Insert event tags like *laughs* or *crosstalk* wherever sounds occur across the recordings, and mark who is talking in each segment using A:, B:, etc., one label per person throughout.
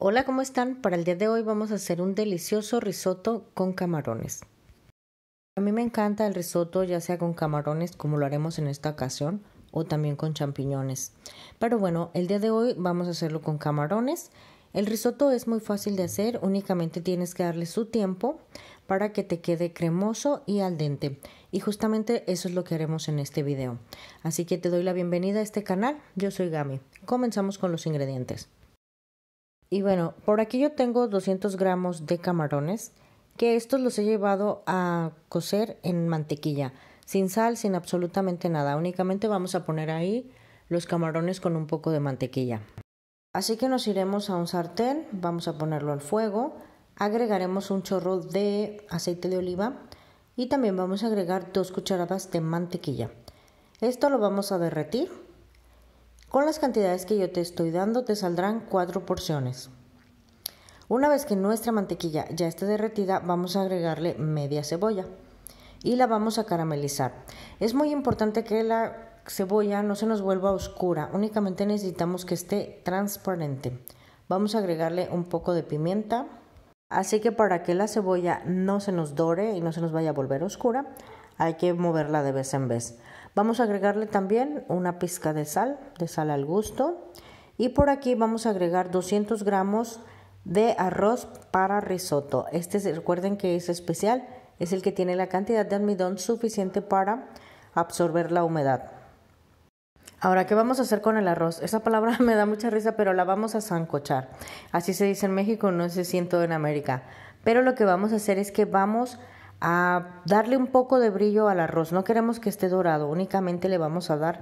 A: Hola, ¿cómo están? Para el día de hoy vamos a hacer un delicioso risotto con camarones. A mí me encanta el risotto ya sea con camarones como lo haremos en esta ocasión o también con champiñones. Pero bueno, el día de hoy vamos a hacerlo con camarones. El risotto es muy fácil de hacer, únicamente tienes que darle su tiempo para que te quede cremoso y al dente. Y justamente eso es lo que haremos en este video. Así que te doy la bienvenida a este canal, yo soy Gami. Comenzamos con los ingredientes. Y bueno, por aquí yo tengo 200 gramos de camarones, que estos los he llevado a cocer en mantequilla, sin sal, sin absolutamente nada. Únicamente vamos a poner ahí los camarones con un poco de mantequilla. Así que nos iremos a un sartén, vamos a ponerlo al fuego, agregaremos un chorro de aceite de oliva y también vamos a agregar dos cucharadas de mantequilla. Esto lo vamos a derretir con las cantidades que yo te estoy dando te saldrán cuatro porciones. Una vez que nuestra mantequilla ya esté derretida, vamos a agregarle media cebolla y la vamos a caramelizar. Es muy importante que la cebolla no se nos vuelva oscura, únicamente necesitamos que esté transparente. Vamos a agregarle un poco de pimienta, así que para que la cebolla no se nos dore y no se nos vaya a volver oscura, hay que moverla de vez en vez. Vamos a agregarle también una pizca de sal, de sal al gusto. Y por aquí vamos a agregar 200 gramos de arroz para risotto. Este recuerden que es especial, es el que tiene la cantidad de almidón suficiente para absorber la humedad. Ahora, ¿qué vamos a hacer con el arroz? Esa palabra *laughs* me da mucha risa, pero la vamos a zancochar. Así se dice en México, no se siento en América. Pero lo que vamos a hacer es que vamos a darle un poco de brillo al arroz. No queremos que esté dorado, únicamente le vamos a dar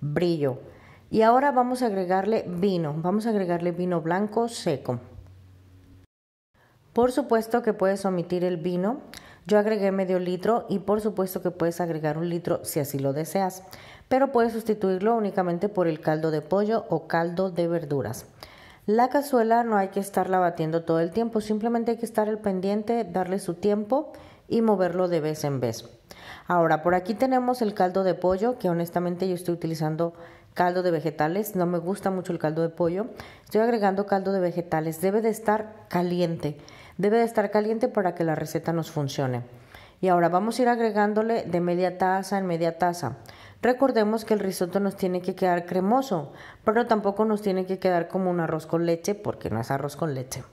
A: brillo. Y ahora vamos a agregarle vino, vamos a agregarle vino blanco seco. Por supuesto que puedes omitir el vino, yo agregué medio litro y por supuesto que puedes agregar un litro si así lo deseas, pero puedes sustituirlo únicamente por el caldo de pollo o caldo de verduras. La cazuela no hay que estarla batiendo todo el tiempo, simplemente hay que estar al pendiente, darle su tiempo y moverlo de vez en vez. Ahora, por aquí tenemos el caldo de pollo, que honestamente yo estoy utilizando caldo de vegetales, no me gusta mucho el caldo de pollo, estoy agregando caldo de vegetales, debe de estar caliente, debe de estar caliente para que la receta nos funcione. Y ahora vamos a ir agregándole de media taza en media taza. Recordemos que el risotto nos tiene que quedar cremoso, pero tampoco nos tiene que quedar como un arroz con leche, porque no es arroz con leche.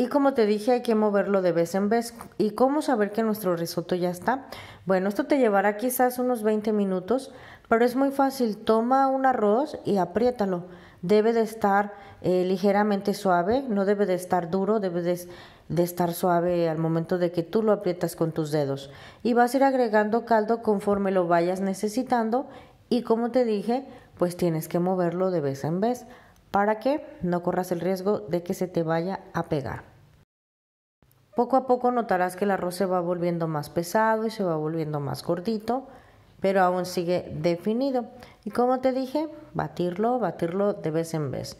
A: Y como te dije, hay que moverlo de vez en vez. ¿Y cómo saber que nuestro risotto ya está? Bueno, esto te llevará quizás unos 20 minutos, pero es muy fácil. Toma un arroz y apriétalo. Debe de estar eh, ligeramente suave, no debe de estar duro, debe de estar suave al momento de que tú lo aprietas con tus dedos. Y vas a ir agregando caldo conforme lo vayas necesitando. Y como te dije, pues tienes que moverlo de vez en vez para que no corras el riesgo de que se te vaya a pegar. Poco a poco notarás que el arroz se va volviendo más pesado y se va volviendo más gordito, pero aún sigue definido. Y como te dije, batirlo, batirlo de vez en vez.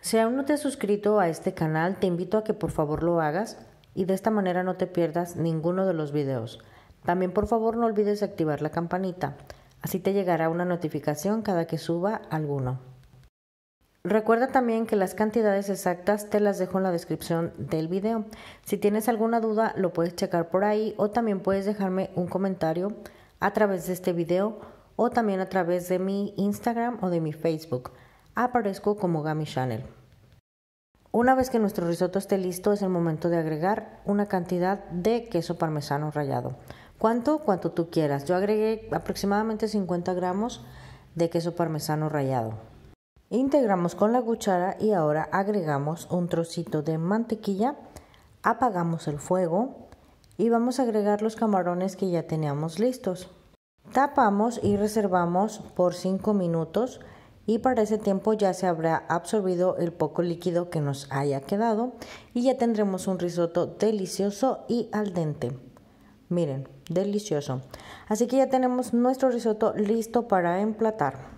A: Si aún no te has suscrito a este canal, te invito a que por favor lo hagas y de esta manera no te pierdas ninguno de los videos. También por favor no olvides activar la campanita, así te llegará una notificación cada que suba alguno. Recuerda también que las cantidades exactas te las dejo en la descripción del video. Si tienes alguna duda lo puedes checar por ahí o también puedes dejarme un comentario a través de este video o también a través de mi Instagram o de mi Facebook. Aparezco como Gami Channel. Una vez que nuestro risotto esté listo es el momento de agregar una cantidad de queso parmesano rallado. ¿Cuánto? Cuanto tú quieras. Yo agregué aproximadamente 50 gramos de queso parmesano rallado. Integramos con la cuchara y ahora agregamos un trocito de mantequilla, apagamos el fuego y vamos a agregar los camarones que ya teníamos listos. Tapamos y reservamos por 5 minutos y para ese tiempo ya se habrá absorbido el poco líquido que nos haya quedado y ya tendremos un risotto delicioso y al dente. Miren, delicioso. Así que ya tenemos nuestro risotto listo para emplatar.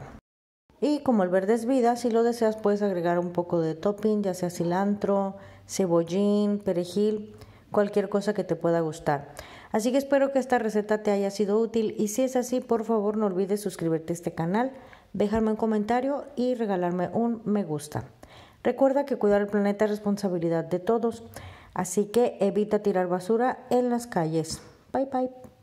A: Y como el verde es vida, si lo deseas puedes agregar un poco de topping, ya sea cilantro, cebollín, perejil, cualquier cosa que te pueda gustar. Así que espero que esta receta te haya sido útil y si es así, por favor no olvides suscribirte a este canal, dejarme un comentario y regalarme un me gusta. Recuerda que cuidar el planeta es responsabilidad de todos, así que evita tirar basura en las calles. Bye bye.